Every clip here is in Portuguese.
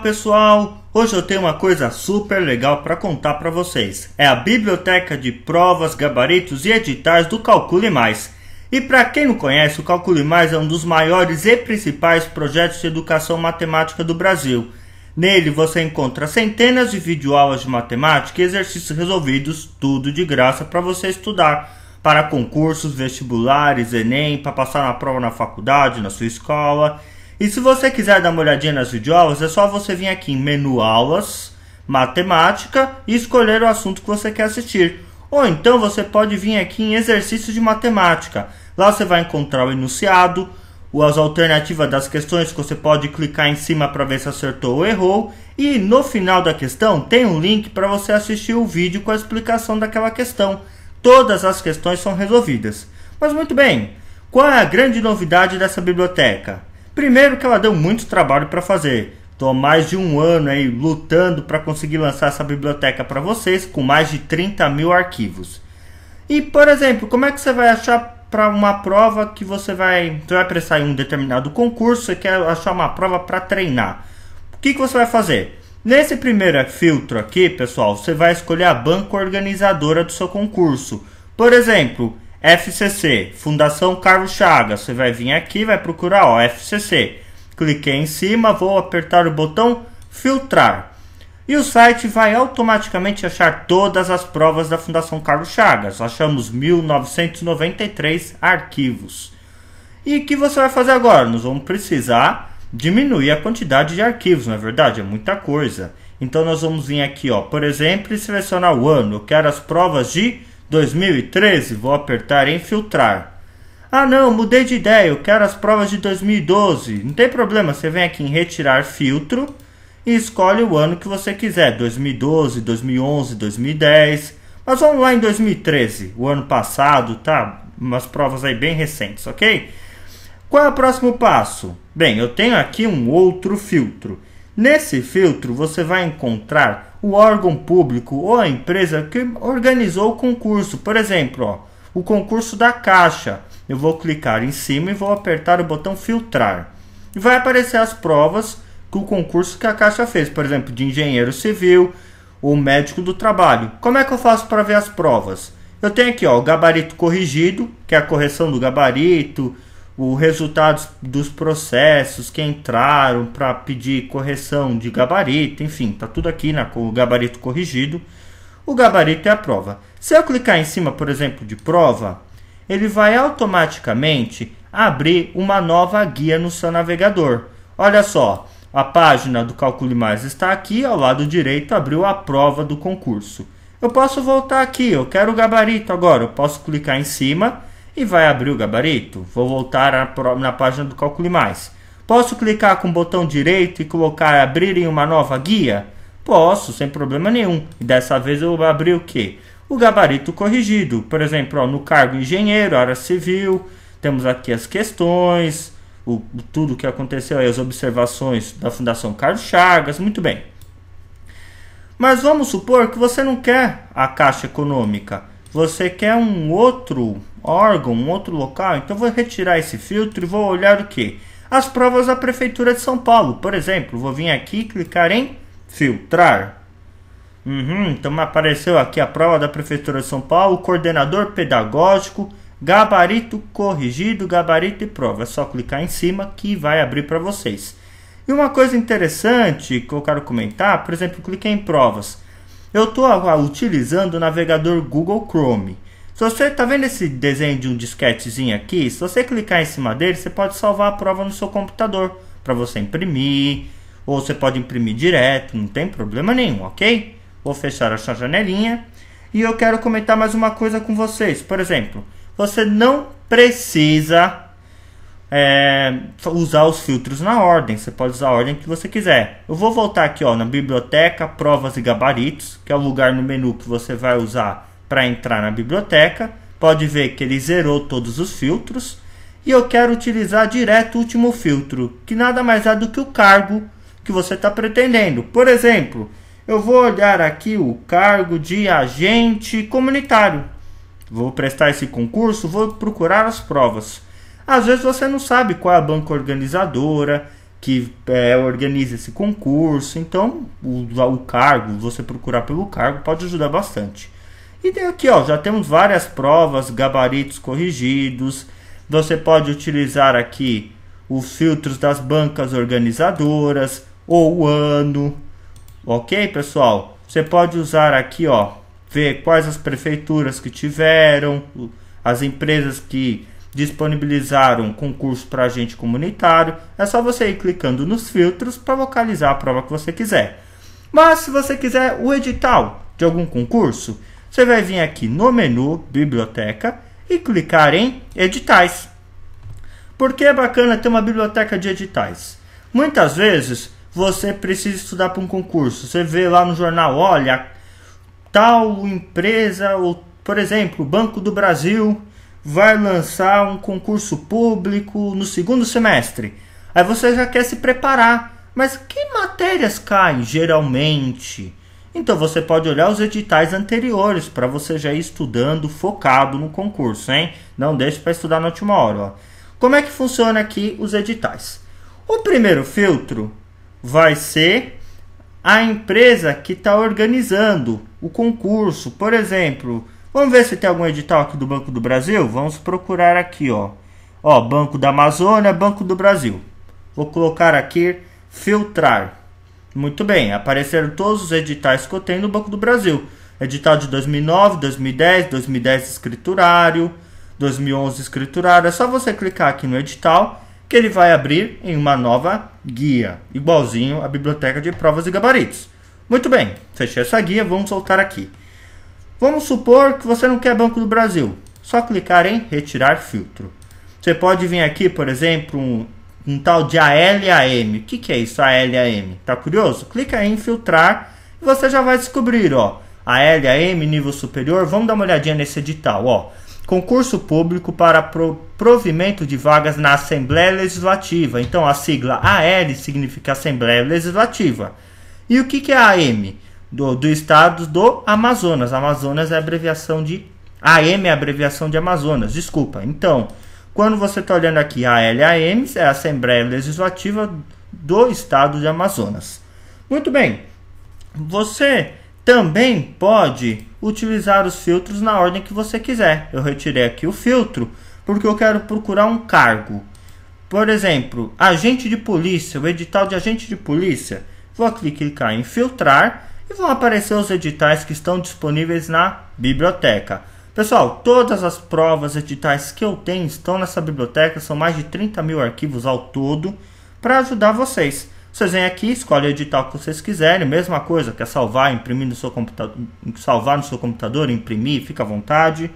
pessoal! Hoje eu tenho uma coisa super legal para contar para vocês. É a biblioteca de provas, gabaritos e editais do Calcule Mais. E para quem não conhece, o Calcule Mais é um dos maiores e principais projetos de educação matemática do Brasil. Nele você encontra centenas de videoaulas de matemática e exercícios resolvidos, tudo de graça para você estudar para concursos, vestibulares, ENEM, para passar na prova na faculdade, na sua escola. E se você quiser dar uma olhadinha nas videoaulas, é só você vir aqui em menu aulas, matemática e escolher o assunto que você quer assistir. Ou então você pode vir aqui em exercício de matemática. Lá você vai encontrar o enunciado, as alternativas das questões que você pode clicar em cima para ver se acertou ou errou. E no final da questão tem um link para você assistir o vídeo com a explicação daquela questão. Todas as questões são resolvidas. Mas muito bem, qual é a grande novidade dessa biblioteca? Primeiro que ela deu muito trabalho para fazer. Estou mais de um ano aí lutando para conseguir lançar essa biblioteca para vocês com mais de 30 mil arquivos. E por exemplo, como é que você vai achar para uma prova que você vai, você vai prestar em um determinado concurso, e quer achar uma prova para treinar? O que, que você vai fazer? Nesse primeiro filtro aqui, pessoal, você vai escolher a banca organizadora do seu concurso. Por exemplo, FCC, Fundação Carlos Chagas. Você vai vir aqui, vai procurar, o FCC. Cliquei em cima, vou apertar o botão filtrar. E o site vai automaticamente achar todas as provas da Fundação Carlos Chagas. Achamos 1993 arquivos. E o que você vai fazer agora? Nós vamos precisar diminuir a quantidade de arquivos, não é verdade? É muita coisa. Então nós vamos vir aqui, ó, por exemplo, e selecionar o ano. Eu quero as provas de 2013, vou apertar em filtrar. Ah não, mudei de ideia, eu quero as provas de 2012. Não tem problema, você vem aqui em retirar filtro e escolhe o ano que você quiser, 2012, 2011, 2010. Mas vamos lá em 2013, o ano passado, tá? Umas provas aí bem recentes, ok? Qual é o próximo passo? Bem, eu tenho aqui um outro filtro. Nesse filtro você vai encontrar o órgão público ou a empresa que organizou o concurso. Por exemplo, ó, o concurso da Caixa. Eu vou clicar em cima e vou apertar o botão filtrar. E vai aparecer as provas que o concurso que a Caixa fez, por exemplo, de engenheiro civil ou médico do trabalho. Como é que eu faço para ver as provas? Eu tenho aqui ó, o gabarito corrigido, que é a correção do gabarito, os resultados dos processos que entraram para pedir correção de gabarito, enfim, tá tudo aqui na o gabarito corrigido. O gabarito é a prova. Se eu clicar em cima, por exemplo, de prova, ele vai automaticamente abrir uma nova guia no seu navegador. Olha só, a página do Calcule Mais está aqui, ao lado direito abriu a prova do concurso. Eu posso voltar aqui, eu quero o gabarito agora, eu posso clicar em cima e vai abrir o gabarito. Vou voltar na página do Calcule Mais. Posso clicar com o botão direito e colocar abrir em uma nova guia? Posso, sem problema nenhum. E dessa vez eu abri o que? O gabarito corrigido. Por exemplo, ó, no cargo engenheiro, área civil, temos aqui as questões, o, tudo que aconteceu aí, as observações da Fundação Carlos Chagas, muito bem. Mas vamos supor que você não quer a Caixa Econômica, você quer um outro órgão, um outro local. Então vou retirar esse filtro e vou olhar o que? As provas da Prefeitura de São Paulo, por exemplo. Vou vir aqui clicar em filtrar. Uhum, então me apareceu aqui a prova da Prefeitura de São Paulo, coordenador pedagógico, gabarito corrigido, gabarito e prova. É só clicar em cima que vai abrir para vocês. E uma coisa interessante que eu quero comentar, por exemplo, clique em provas. Eu estou utilizando o navegador Google Chrome. Se você está vendo esse desenho de um disquetezinho aqui, se você clicar em cima dele, você pode salvar a prova no seu computador para você imprimir, ou você pode imprimir direto, não tem problema nenhum, ok? Vou fechar essa janelinha e eu quero comentar mais uma coisa com vocês. Por exemplo, você não precisa é, usar os filtros na ordem. Você pode usar a ordem que você quiser. Eu vou voltar aqui ó, na biblioteca, provas e gabaritos, que é o lugar no menu que você vai usar para entrar na biblioteca, pode ver que ele zerou todos os filtros e eu quero utilizar direto o último filtro, que nada mais é do que o cargo que você está pretendendo. Por exemplo, eu vou olhar aqui o cargo de agente comunitário. Vou prestar esse concurso, vou procurar as provas. Às vezes você não sabe qual é a banca organizadora que é, organiza esse concurso, então o, o cargo, você procurar pelo cargo, pode ajudar bastante. E tem aqui, ó, já temos várias provas, gabaritos corrigidos. Você pode utilizar aqui os filtros das bancas organizadoras ou o ano. OK, pessoal? Você pode usar aqui, ó, ver quais as prefeituras que tiveram, as empresas que disponibilizaram concurso para agente comunitário. É só você ir clicando nos filtros para localizar a prova que você quiser. Mas se você quiser o edital de algum concurso, você vai vir aqui no menu Biblioteca e clicar em Editais. Por que é bacana ter uma biblioteca de editais? Muitas vezes você precisa estudar para um concurso. Você vê lá no jornal, olha, tal empresa, ou, por exemplo, o Banco do Brasil vai lançar um concurso público no segundo semestre. Aí você já quer se preparar. Mas que matérias caem geralmente? Então você pode olhar os editais anteriores para você já ir estudando focado no concurso, hein? Não deixe para estudar na última hora. Ó. Como é que funciona aqui os editais? O primeiro filtro vai ser a empresa que está organizando o concurso. Por exemplo, vamos ver se tem algum edital aqui do Banco do Brasil. Vamos procurar aqui, ó. Ó, Banco da Amazônia, Banco do Brasil. Vou colocar aqui filtrar. Muito bem, apareceram todos os editais que eu tenho no Banco do Brasil. Edital de 2009, 2010, 2010 escriturário, 2011 escriturário. É só você clicar aqui no edital que ele vai abrir em uma nova guia, igualzinho à biblioteca de provas e gabaritos. Muito bem, fechei essa guia, vamos soltar aqui. Vamos supor que você não quer Banco do Brasil, só clicar em retirar filtro. Você pode vir aqui, por exemplo, um um tal de ALAM. O que, que é isso, ALAM? Tá curioso? Clica em filtrar e você já vai descobrir, ó. ALAM, nível superior, vamos dar uma olhadinha nesse edital, ó. Concurso Público para Provimento de Vagas na Assembleia Legislativa. Então, a sigla AL significa Assembleia Legislativa. E o que, que é AM? Do, do estado do Amazonas. Amazonas é abreviação de... AM é abreviação de Amazonas, desculpa. Então, quando você está olhando aqui a LAM, é a Assembleia Legislativa do Estado de Amazonas. Muito bem, você também pode utilizar os filtros na ordem que você quiser. Eu retirei aqui o filtro porque eu quero procurar um cargo. Por exemplo, agente de polícia, o edital de agente de polícia. Vou clicar em filtrar e vão aparecer os editais que estão disponíveis na biblioteca. Pessoal, todas as provas editais que eu tenho estão nessa biblioteca, são mais de 30 mil arquivos ao todo, para ajudar vocês. Vocês vêm aqui, escolhem o edital que vocês quiserem, mesma coisa, quer salvar, imprimir no seu computador, salvar no seu computador, imprimir, fica à vontade.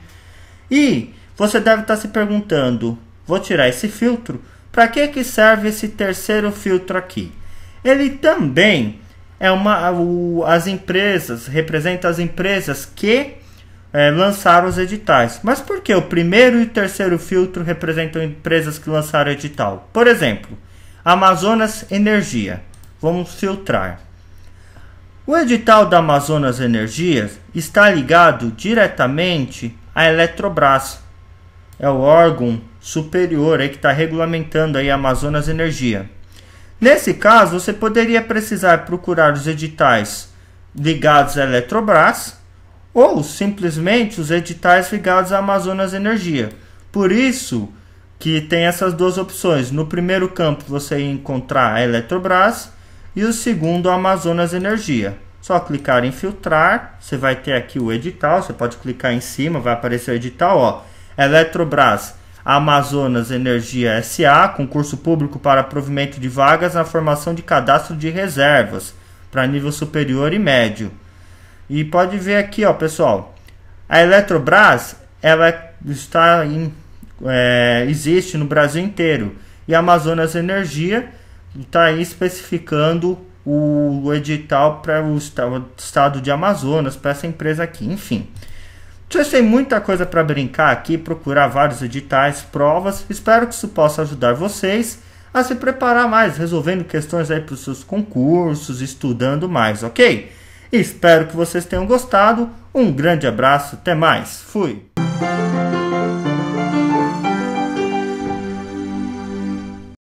E você deve estar tá se perguntando, vou tirar esse filtro, para que, que serve esse terceiro filtro aqui? Ele também é uma. O, as empresas, representa as empresas que é, lançaram os editais. Mas por que o primeiro e o terceiro filtro representam empresas que lançaram edital? Por exemplo, Amazonas Energia. Vamos filtrar. O edital da Amazonas Energia está ligado diretamente à Eletrobras. É o órgão superior aí que está regulamentando aí a Amazonas Energia. Nesse caso, você poderia precisar procurar os editais ligados à Eletrobras ou simplesmente os editais ligados à Amazonas Energia. Por isso que tem essas duas opções. No primeiro campo você encontrar a Eletrobras e o segundo a Amazonas Energia. Só clicar em filtrar, você vai ter aqui o edital, você pode clicar em cima, vai aparecer o edital, ó. Eletrobras Amazonas Energia SA, concurso público para provimento de vagas na formação de cadastro de reservas para nível superior e médio. E pode ver aqui, ó, pessoal. A Eletrobras, ela está em, é, existe no Brasil inteiro. E a Amazonas Energia está especificando o, edital para o estado de Amazonas, para essa empresa aqui, enfim. Vocês então, têm muita coisa para brincar aqui, procurar vários editais, provas. Espero que isso possa ajudar vocês a se preparar mais, resolvendo questões aí para os seus concursos, estudando mais, ok? Espero que vocês tenham gostado. Um grande abraço, até mais. Fui.